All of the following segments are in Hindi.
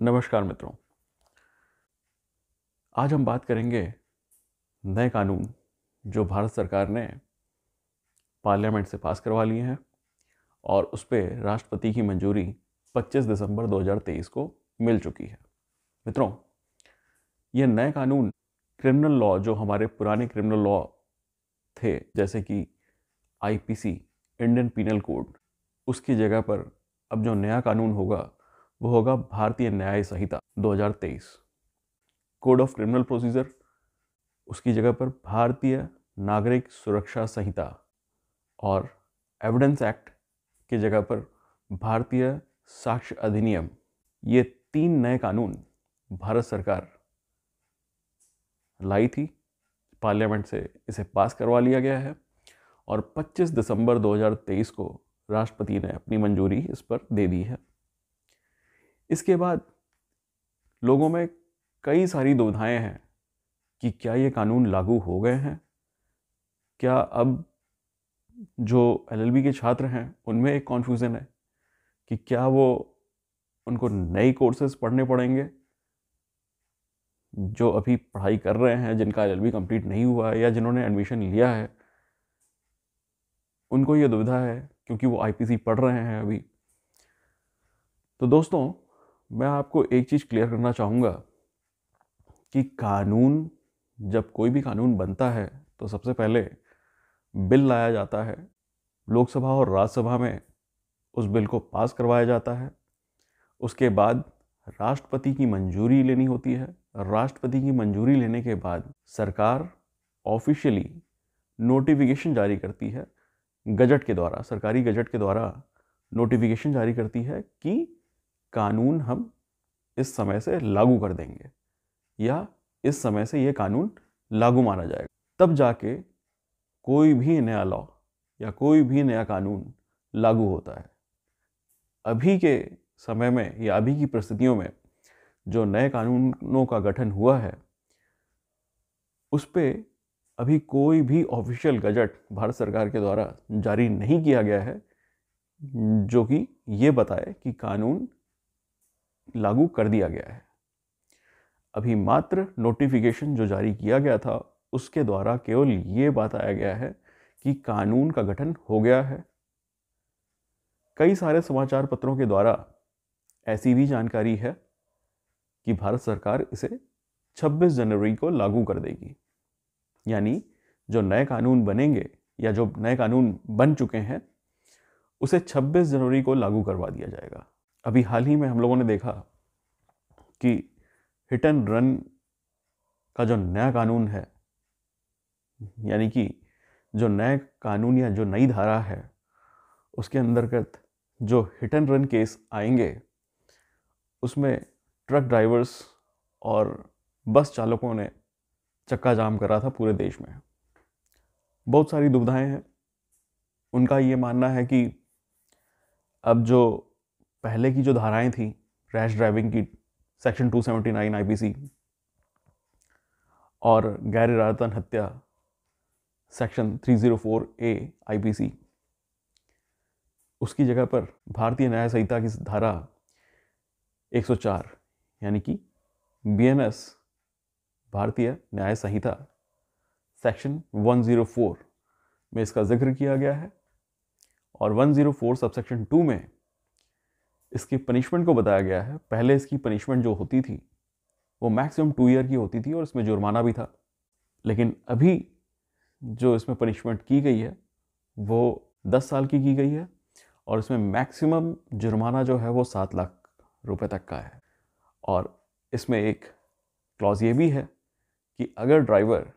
नमस्कार मित्रों आज हम बात करेंगे नए कानून जो भारत सरकार ने पार्लियामेंट से पास करवा लिए हैं और उस पर राष्ट्रपति की मंजूरी 25 दिसंबर 2023 को मिल चुकी है मित्रों ये नए कानून क्रिमिनल लॉ जो हमारे पुराने क्रिमिनल लॉ थे जैसे कि आईपीसी इंडियन पीनल कोड उसकी जगह पर अब जो नया कानून होगा वो होगा Bharatiya Nyaya Sanhita 2023 code of criminal procedure उसकी जगह पर भारतीय नागरिक सुरक्षा संहिता और एविडेंस एक्ट की जगह पर भारतीय साक्ष्य अधिनियम ये तीन नए कानून भारत सरकार लाई थी पार्लियामेंट से इसे पास करवा लिया गया है और 25 दिसंबर 2023 को राष्ट्रपति ने अपनी मंजूरी इस पर दे दी है इसके बाद लोगों में कई सारी दुविधाएं हैं कि क्या ये कानून लागू हो गए हैं क्या अब जो एलएलबी के छात्र हैं उनमें एक कॉन्फ्यूज़न है कि क्या वो उनको नई कोर्सेज पढ़ने पड़ेंगे जो अभी पढ़ाई कर रहे हैं जिनका एल कंप्लीट नहीं हुआ है या जिन्होंने एडमिशन लिया है उनको ये दुविधा है क्योंकि वो आईपीसी पढ़ रहे हैं अभी तो दोस्तों मैं आपको एक चीज़ क्लियर करना चाहूँगा कि कानून जब कोई भी कानून बनता है तो सबसे पहले बिल लाया जाता है लोकसभा और राज्यसभा में उस बिल को पास करवाया जाता है उसके बाद राष्ट्रपति की मंजूरी लेनी होती है राष्ट्रपति की मंजूरी लेने के बाद सरकार ऑफिशियली नोटिफिकेशन जारी करती है गजट के द्वारा सरकारी गजट के द्वारा नोटिफिकेशन जारी करती है कि कानून हम इस समय से लागू कर देंगे या इस समय से ये कानून लागू माना जाएगा तब जाके कोई भी नया लॉ या कोई भी नया कानून लागू होता है अभी के समय में या अभी की परिस्थितियों में जो नए कानूनों का गठन हुआ है उस पर अभी कोई भी ऑफिशियल गजट भारत सरकार के द्वारा जारी नहीं किया गया है जो कि ये बताए कि कानून लागू कर दिया गया है अभी मात्र नोटिफिकेशन जो जारी किया गया था उसके द्वारा केवल ये बताया गया है कि कानून का गठन हो गया है कई सारे समाचार पत्रों के द्वारा ऐसी भी जानकारी है कि भारत सरकार इसे 26 जनवरी को लागू कर देगी यानी जो नए कानून बनेंगे या जो नए कानून बन चुके हैं उसे 26 जनवरी को लागू करवा दिया जाएगा अभी हाल ही में हम लोगों ने देखा कि हिट एंड रन का जो नया कानून है यानी कि जो नए कानून या जो नई धारा है उसके अंतर्गत जो हिट एंड रन केस आएंगे उसमें ट्रक ड्राइवर्स और बस चालकों ने चक्का जाम करा था पूरे देश में बहुत सारी दुविधाएं हैं उनका ये मानना है कि अब जो पहले की जो धाराएं थी रैश ड्राइविंग की सेक्शन 279 आईपीसी और गैर इरादतन हत्या सेक्शन 304 ए आईपीसी उसकी जगह पर भारतीय न्याय संहिता की धारा 104 यानी कि बीएनएस भारतीय न्याय संहिता सेक्शन 104 में इसका जिक्र किया गया है और 104 सबसेक्शन 2 में इसकी पनिशमेंट को बताया गया है पहले इसकी पनिशमेंट जो होती थी वो मैक्सिमम टू ईयर की होती थी और इसमें जुर्माना भी था लेकिन अभी जो इसमें पनिशमेंट की गई है वो दस साल की की गई है और इसमें मैक्सिमम जुर्माना जो है वो सात लाख रुपए तक का है और इसमें एक क्लॉज ये भी है कि अगर ड्राइवर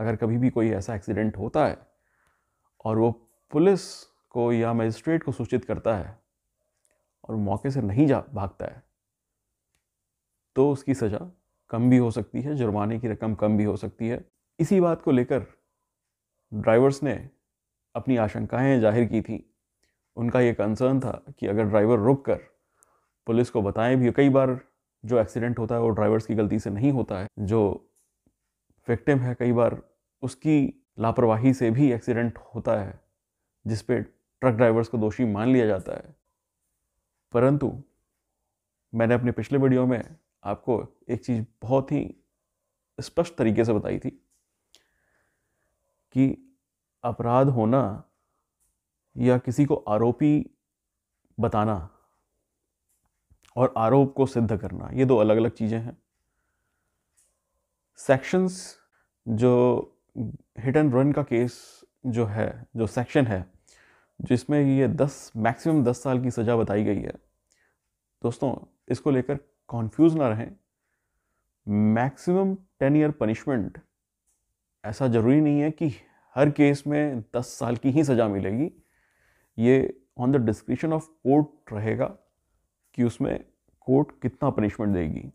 अगर कभी भी कोई ऐसा एक्सीडेंट होता है और वो पुलिस को या मजिस्ट्रेट को सूचित करता है और मौके से नहीं जा भागता है तो उसकी सज़ा कम भी हो सकती है जुर्माने की रकम कम भी हो सकती है इसी बात को लेकर ड्राइवर्स ने अपनी आशंकाएं जाहिर की थी उनका ये कंसर्न था कि अगर ड्राइवर रुक कर पुलिस को बताएं भी कई बार जो एक्सीडेंट होता है वो ड्राइवर्स की गलती से नहीं होता है जो विक्टिम है कई बार उसकी लापरवाही से भी एक्सीडेंट होता है जिस पे ट्रक ड्राइवर्स को दोषी मान लिया जाता है परंतु मैंने अपने पिछले वीडियो में आपको एक चीज़ बहुत ही स्पष्ट तरीके से बताई थी कि अपराध होना या किसी को आरोपी बताना और आरोप को सिद्ध करना ये दो अलग अलग चीज़ें हैं सेक्शंस जो हिट एंड रन का केस जो है जो सेक्शन है जिसमें ये दस मैक्सिमम दस साल की सज़ा बताई गई है दोस्तों इसको लेकर कॉन्फ्यूज ना रहें मैक्सिमम टेन ईयर पनिशमेंट ऐसा ज़रूरी नहीं है कि हर केस में दस साल की ही सज़ा मिलेगी ये on the description of court रहेगा कि उसमें कोर्ट कितना पनिशमेंट देगी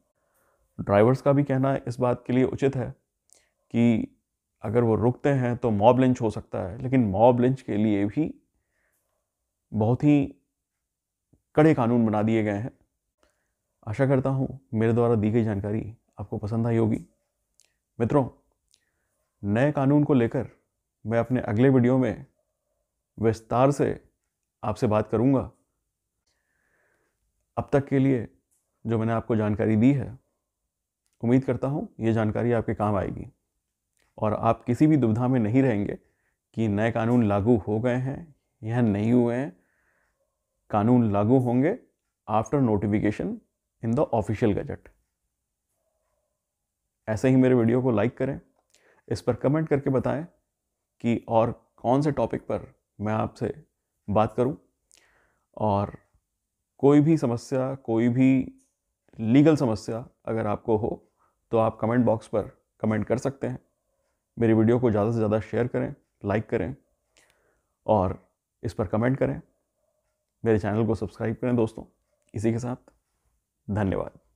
ड्राइवर्स का भी कहना इस बात के लिए उचित है कि अगर वो रुकते हैं तो मॉब लिंच हो सकता है लेकिन मॉब लिंच के लिए भी बहुत ही कड़े कानून बना दिए गए हैं आशा करता हूँ मेरे द्वारा दी गई जानकारी आपको पसंद आई होगी मित्रों नए कानून को लेकर मैं अपने अगले वीडियो में विस्तार से आपसे बात करूँगा अब तक के लिए जो मैंने आपको जानकारी दी है उम्मीद करता हूँ ये जानकारी आपके काम आएगी और आप किसी भी दुविधा में नहीं रहेंगे कि नए कानून लागू हो गए हैं यह नहीं हुए हैं कानून लागू होंगे after notification in the official gazette ऐसे ही मेरे वीडियो को लाइक करें इस पर कमेंट करके बताएं कि और कौन से टॉपिक पर मैं आपसे बात करूं और कोई भी समस्या कोई भी लीगल समस्या अगर आपको हो तो आप कमेंट बॉक्स पर कमेंट कर सकते हैं मेरी वीडियो को ज़्यादा से ज़्यादा शेयर करें लाइक करें और इस पर कमेंट करें मेरे चैनल को सब्सक्राइब करें दोस्तों इसी के साथ धन्यवाद